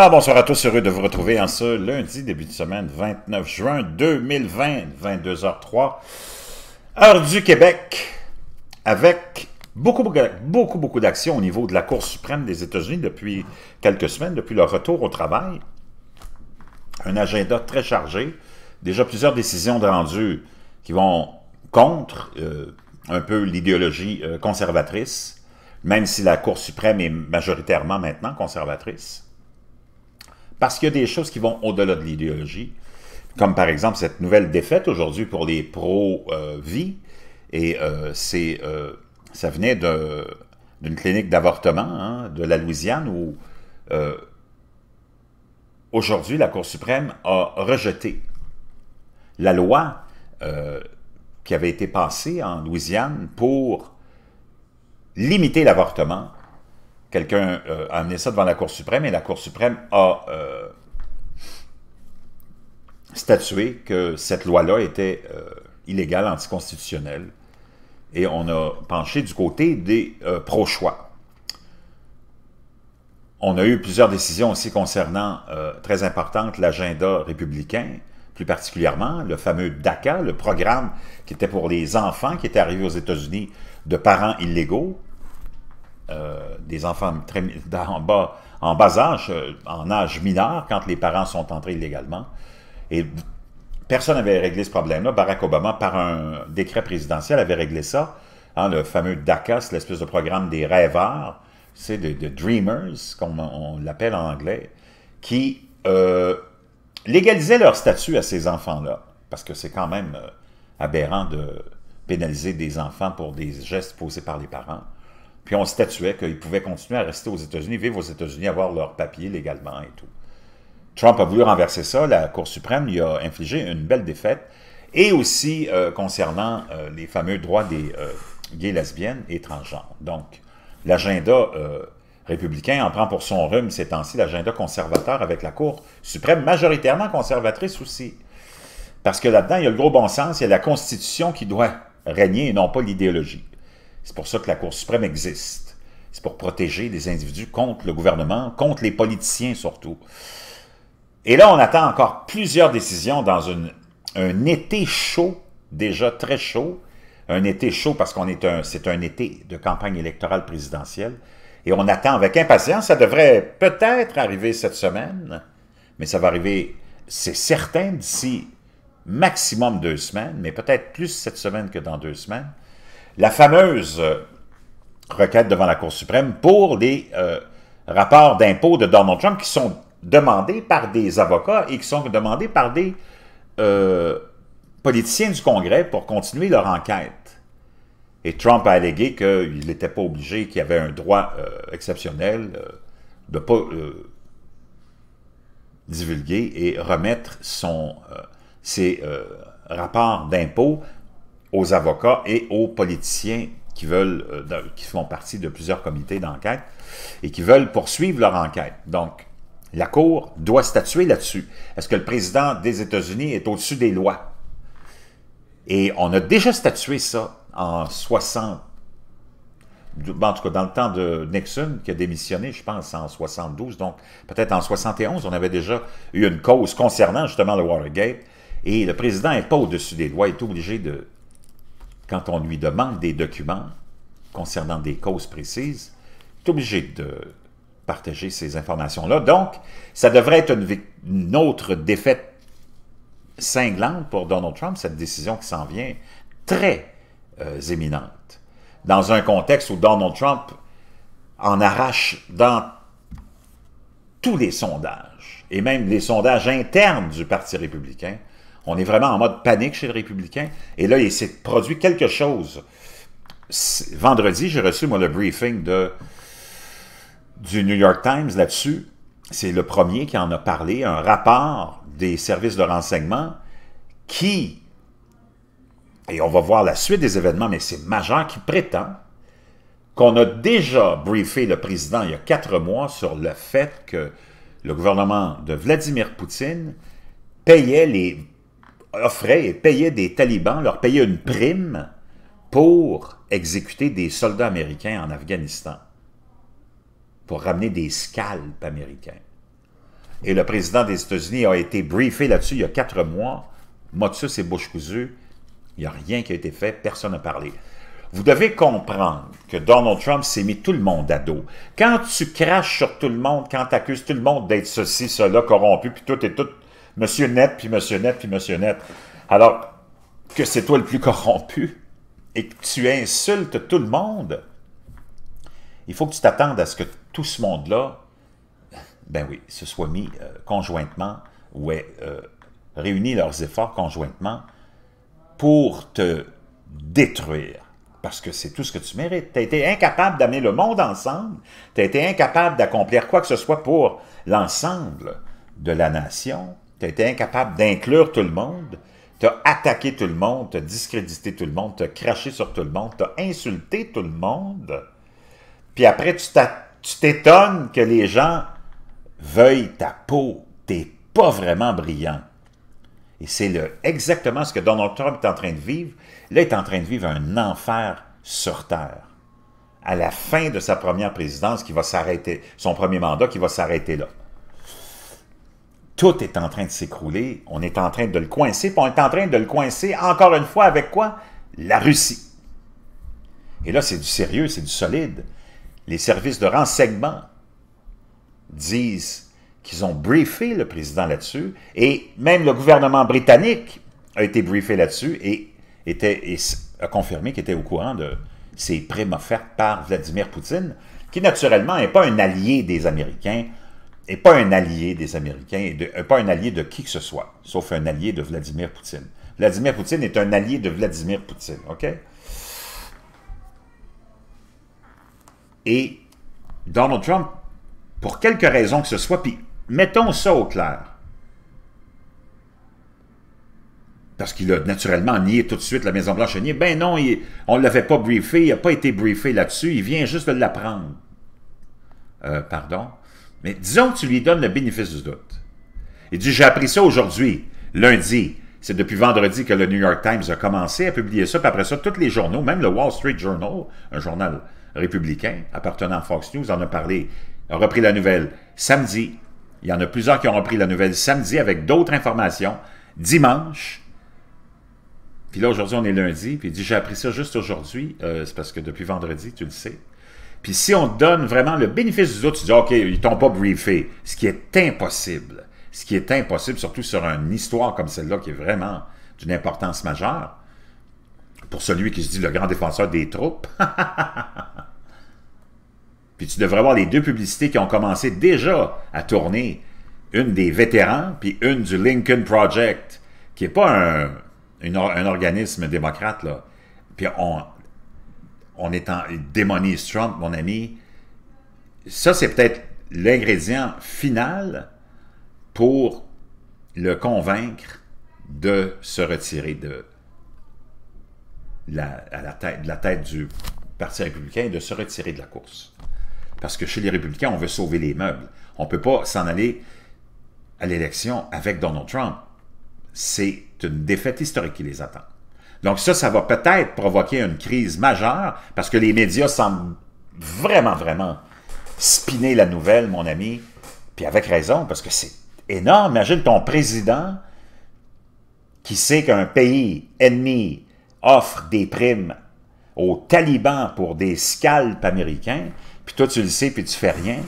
Alors, bonsoir à tous, heureux de vous retrouver en ce lundi, début de semaine, 29 juin 2020, 22h03, heure du Québec, avec beaucoup, beaucoup, beaucoup d'actions au niveau de la Cour suprême des États-Unis depuis quelques semaines, depuis leur retour au travail. Un agenda très chargé, déjà plusieurs décisions de rendues qui vont contre euh, un peu l'idéologie euh, conservatrice, même si la Cour suprême est majoritairement maintenant conservatrice. Parce qu'il y a des choses qui vont au-delà de l'idéologie, comme par exemple cette nouvelle défaite aujourd'hui pour les pro-vie. et euh, c'est, euh, ça venait d'une clinique d'avortement hein, de la Louisiane où euh, aujourd'hui la Cour suprême a rejeté la loi qui avait été passée en Louisiane pour limiter l'avortement Quelqu'un euh, a amené ça devant la Cour suprême et la Cour suprême a euh, statué que cette loi-là était euh, illégale, anticonstitutionnelle. Et on a penché du côté des pro-choix. On a eu plusieurs décisions aussi concernant, très importantes, l'agenda républicain, plus particulièrement le fameux DACA, le programme qui était pour les enfants qui étaient arrivés aux États-Unis de parents illégaux, euh, des enfants très, en, bas, en bas âge, euh, en âge mineur, quand les parents sont entrés illégalement. Et personne n'avait réglé ce problème-là. Barack Obama, par un décret présidentiel, avait réglé ça. Hein, le fameux DACA, c'est l'espèce de programme des rêveurs, c'est de, dreamers, comme on, l'appelle en anglais, qui euh, légalisaient leur statut à ces enfants-là. Parce que c'est quand même euh, aberrant de pénaliser des enfants pour des gestes posés par les parents. Puis on statuait qu'ils pouvaient continuer à rester aux États-Unis, vivre aux États-Unis, avoir leur papier légalement et tout. Trump a voulu renverser ça. La Cour suprême lui a infligé une belle défaite. Et aussi euh, concernant euh, les fameux droits des euh, gays, lesbiennes et transgenres. Donc, l'agenda républicain en prend pour son rhume ces temps-ci, l'agenda conservateur avec la Cour suprême majoritairement conservatrice aussi. Parce que là-dedans, il y a le gros bon sens, il y a la Constitution qui doit régner et non pas l'idéologie. C'est pour ça que la Cour suprême existe. C'est pour protéger des individus contre le gouvernement, contre les politiciens surtout. Et là, on attend encore plusieurs décisions dans un été chaud, déjà très chaud. Un été chaud parce qu'on est c'est un été de campagne électorale présidentielle. Et on attend avec impatience. Ça devrait peut-être arriver cette semaine, mais ça va arriver, c'est certain, d'ici maximum deux semaines, mais peut-être plus cette semaine que dans deux semaines la fameuse euh, requête devant la Cour suprême pour les euh, rapports d'impôts de Donald Trump qui sont demandés par des avocats et qui sont demandés par des euh, politiciens du Congrès pour continuer leur enquête. Et Trump a allégué qu'il n'était pas obligé, qu'il avait un droit exceptionnel de ne pas divulguer et remettre son, ses rapports d'impôts aux avocats et aux politiciens qui veulent, euh, qui font partie de plusieurs comités d'enquête et qui veulent poursuivre leur enquête. Donc, la Cour doit statuer là-dessus. Est-ce que le président des États-Unis est au-dessus des lois? Et on a déjà statué ça en 60, en tout cas dans le temps de Nixon, qui a démissionné, je pense, en 72, donc peut-être en 71, on avait déjà eu une cause concernant justement le Watergate, et le président n'est pas au-dessus des lois, il est obligé de quand on lui demande des documents concernant des causes précises, est obligé de partager ces informations-là. Donc, ça devrait être une, autre défaite cinglante pour Donald Trump, cette décision qui s'en vient très euh, éminente, dans un contexte où Donald Trump en arrache dans tous les sondages, et même les sondages internes du Parti républicain, on est vraiment en mode panique chez les Républicains. Et là, il s'est produit quelque chose. Vendredi, j'ai reçu, moi, le briefing de, du New York Times là-dessus. C'est le premier qui en a parlé, un rapport des services de renseignement qui, et on va voir la suite des événements, mais c'est majeur, qui prétend qu'on a déjà briefé le président il y a quatre mois sur le fait que le gouvernement de Vladimir Poutine payait les Offrait et payait des talibans, leur payait une prime pour exécuter des soldats américains en Afghanistan, pour ramener des scalpes américains. Et le président des États-Unis a été briefé là-dessus il y a quatre mois. Motsus et bouche cousue, il n'y a rien qui a été fait, personne n'a parlé. Vous devez comprendre que Donald Trump s'est mis tout le monde à dos. Quand tu craches sur tout le monde, quand tu accuses tout le monde d'être ceci, cela, corrompu, puis tout et tout, Monsieur Net, puis Monsieur Net, puis Monsieur Net. Alors que c'est toi le plus corrompu et que tu insultes tout le monde, il faut que tu t'attendes à ce que tout ce monde-là, ben oui, se soit mis euh, conjointement ou euh, réuni leurs efforts conjointement pour te détruire. Parce que c'est tout ce que tu mérites. Tu as été incapable d'amener le monde ensemble. Tu as été incapable d'accomplir quoi que ce soit pour l'ensemble de la nation, tu as été incapable d'inclure tout le monde, tu as attaqué tout le monde, tu as discrédité tout le monde, tu as craché sur tout le monde, tu as insulté tout le monde, puis après tu t'étonnes que les gens veuillent ta peau, t'es pas vraiment brillant. Et c'est exactement ce que Donald Trump est en train de vivre. Là, il est en train de vivre un enfer sur Terre. À la fin de sa première présidence, qui va s'arrêter, son premier mandat qui va s'arrêter là tout est en train de s'écrouler, on est en train de le coincer, puis on est en train de le coincer encore une fois avec quoi? La Russie. Et là, c'est du sérieux, c'est du solide. Les services de renseignement disent qu'ils ont briefé le président là-dessus, et même le gouvernement britannique a été briefé là-dessus et, a confirmé qu'il était au courant de ces primes offertes par Vladimir Poutine, qui naturellement n'est pas un allié des Américains, et pas un allié des Américains, de, euh, pas un allié de qui que ce soit, sauf un allié de Vladimir Poutine. Vladimir Poutine est un allié de Vladimir Poutine, OK? Et Donald Trump, pour quelque raison que ce soit, puis mettons ça au clair, parce qu'il a naturellement nié tout de suite la Maison-Blanche a nié, ben non, on ne l'avait pas briefé, il n'a pas été briefé là-dessus, il vient juste de l'apprendre. Euh, pardon. Mais disons que tu lui donnes le bénéfice du doute. Il dit, j'ai appris ça aujourd'hui, lundi. C'est depuis vendredi que le New York Times a commencé à publier ça, puis après ça, tous les journaux, même le Wall Street Journal, un journal républicain appartenant à Fox News, en a parlé, a repris la nouvelle samedi. Il y en a plusieurs qui ont repris la nouvelle samedi avec d'autres informations. Dimanche, puis là, aujourd'hui, on est lundi, puis il dit, j'ai appris ça juste aujourd'hui, euh, c'est parce que depuis vendredi, tu le sais, puis si on donne vraiment le bénéfice du doute, tu dis, OK, ils ne t'ont pas briefé, ce qui est impossible. Ce qui est impossible, surtout sur une histoire comme celle-là qui est vraiment d'une importance majeure, pour celui qui se dit le grand défenseur des troupes. Puis tu devrais voir les deux publicités qui ont commencé déjà à tourner. Une des vétérans, puis une du Lincoln Project, qui n'est pas un, un organisme démocrate. Là. Puis on, on est en, démonise Trump, mon ami. Ça, c'est peut-être l'ingrédient final pour le convaincre de se retirer de tête, de la tête du Parti républicain et de se retirer de la course. Parce que chez les républicains, on veut sauver les meubles. On ne peut pas s'en aller à l'élection avec Donald Trump. C'est une défaite historique qui les attend. Donc ça, ça va peut-être provoquer une crise majeure parce que les médias semblent vraiment, vraiment spinner la nouvelle, mon ami. Puis avec raison, parce que c'est énorme. Imagine ton président qui sait qu'un pays ennemi offre des primes aux talibans pour des scalps américains, puis toi tu le sais, puis tu fais rien.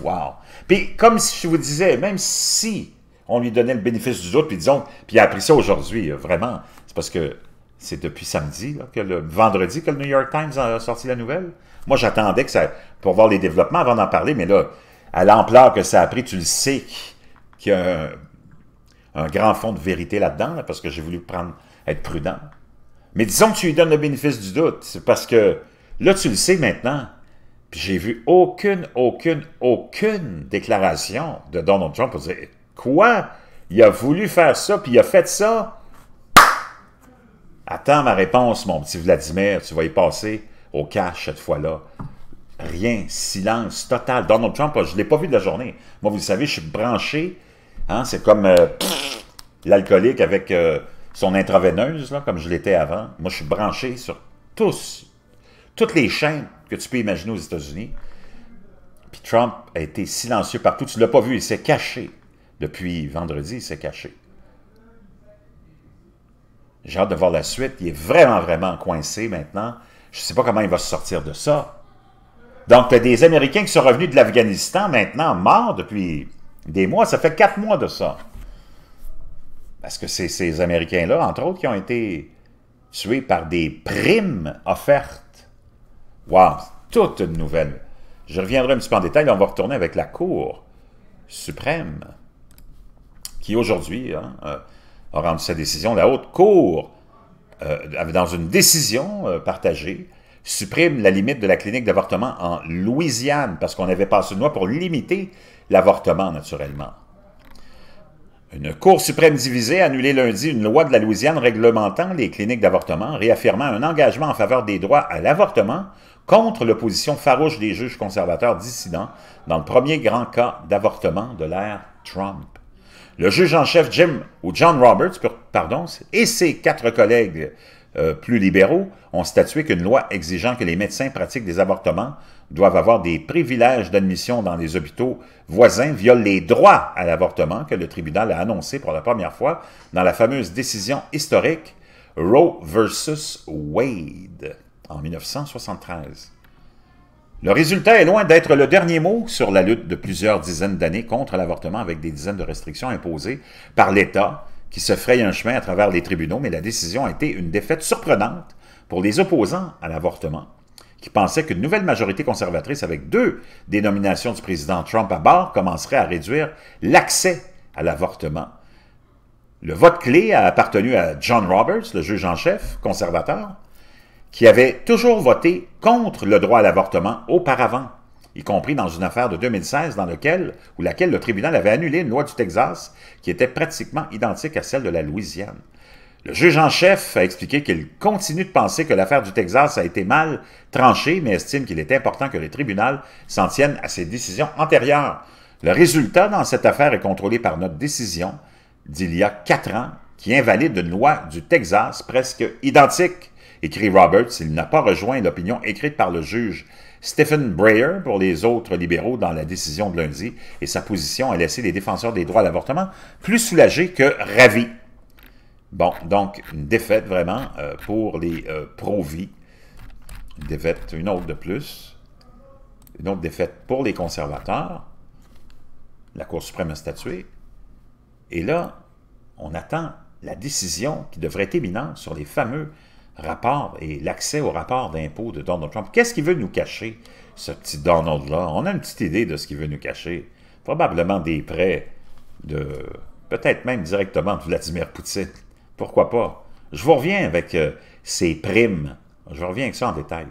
Wow! Puis comme je vous disais, même si on lui donnait le bénéfice du doute, puis disons, puis il a appris ça aujourd'hui, euh, vraiment, c'est parce que c'est depuis samedi, que le vendredi que le New York Times a sorti la nouvelle. Moi, j'attendais que pour voir les développements avant d'en parler, mais là, à l'ampleur que ça a pris, tu le sais qu'il y a un, grand fond de vérité là-dedans, parce que j'ai voulu prendre, être prudent. Mais disons que tu lui donnes le bénéfice du doute, c'est parce que là, tu le sais maintenant. Puis j'ai vu aucune, aucune, aucune déclaration de Donald Trump pour dire « Quoi? Il a voulu faire ça, puis il a fait ça? » Attends ma réponse, mon petit Vladimir, tu vas y passer au cash cette fois-là. Rien, silence total. Donald Trump, je ne l'ai pas vu de la journée. Moi, vous le savez, je suis branché. Hein, c'est comme euh, l'alcoolique avec euh, son intraveineuse, là, comme je l'étais avant. Moi, je suis branché sur tous, toutes les chaînes que tu peux imaginer aux États-Unis. Puis Trump a été silencieux partout. Tu ne l'as pas vu, il s'est caché. Depuis vendredi, il s'est caché. J'ai hâte de voir la suite. Il est vraiment, vraiment coincé maintenant. Je ne sais pas comment il va se sortir de ça. Donc, tu des Américains qui sont revenus de l'Afghanistan maintenant, morts depuis des mois. Ça fait quatre mois de ça. Parce que c'est ces Américains-là, entre autres, qui ont été tués par des primes offertes. Wow! Toute une nouvelle. Je reviendrai un petit peu en détail, on va retourner avec la Cour suprême, qui aujourd'hui, hein, euh, a rendu sa décision. La Haute Cour, euh, dans une décision euh, partagée, supprime la limite de la clinique d'avortement en Louisiane parce qu'on avait passé une loi pour limiter l'avortement naturellement. Une Cour suprême divisée a annulé lundi une loi de la Louisiane réglementant les cliniques d'avortement, réaffirmant un engagement en faveur des droits à l'avortement contre l'opposition farouche des juges conservateurs dissidents dans le premier grand cas d'avortement de l'ère Trump. Le juge en chef Jim ou John Roberts, pardon, et ses quatre collègues euh, plus libéraux ont statué qu'une loi exigeant que les médecins pratiquent des avortements doivent avoir des privilèges d'admission dans les hôpitaux voisins viole les droits à l'avortement que le tribunal a annoncé pour la première fois dans la fameuse décision historique Roe versus Wade en 1973. Le résultat est loin d'être le dernier mot sur la lutte de plusieurs dizaines d'années contre l'avortement avec des dizaines de restrictions imposées par l'État qui se fraye un chemin à travers les tribunaux, mais la décision a été une défaite surprenante pour les opposants à l'avortement, qui pensaient qu'une nouvelle majorité conservatrice avec deux dénominations du président Trump à bord commencerait à réduire l'accès à l'avortement. Le vote clé a appartenu à John Roberts, le juge en chef conservateur, qui avait toujours voté contre le droit à l'avortement auparavant, y compris dans une affaire de 2016 dans laquelle ou laquelle le tribunal avait annulé une loi du Texas qui était pratiquement identique à celle de la Louisiane. Le juge en chef a expliqué qu'il continue de penser que l'affaire du Texas a été mal tranchée, mais estime qu'il est important que le tribunal s'en tienne à ses décisions antérieures. Le résultat dans cette affaire est contrôlé par notre décision d'il y a quatre ans qui invalide une loi du Texas presque identique écrit Roberts, il n'a pas rejoint l'opinion écrite par le juge Stephen Breyer pour les autres libéraux dans la décision de lundi, et sa position a laissé les défenseurs des droits à l'avortement plus soulagés que ravis. Bon, donc une défaite vraiment euh, pour les euh, pro-vie. Une défaite, une autre de plus. Une autre défaite pour les conservateurs. La Cour suprême a statué. Et là, on attend la décision qui devrait être éminente sur les fameux rapport et l'accès au rapport d'impôt de Donald Trump. Qu'est-ce qu'il veut nous cacher, ce petit Donald-là? On a une petite idée de ce qu'il veut nous cacher. Probablement des prêts de... peut-être même directement de Vladimir Poutine. Pourquoi pas? Je vous reviens avec ces euh, primes. Je reviens avec ça en détail.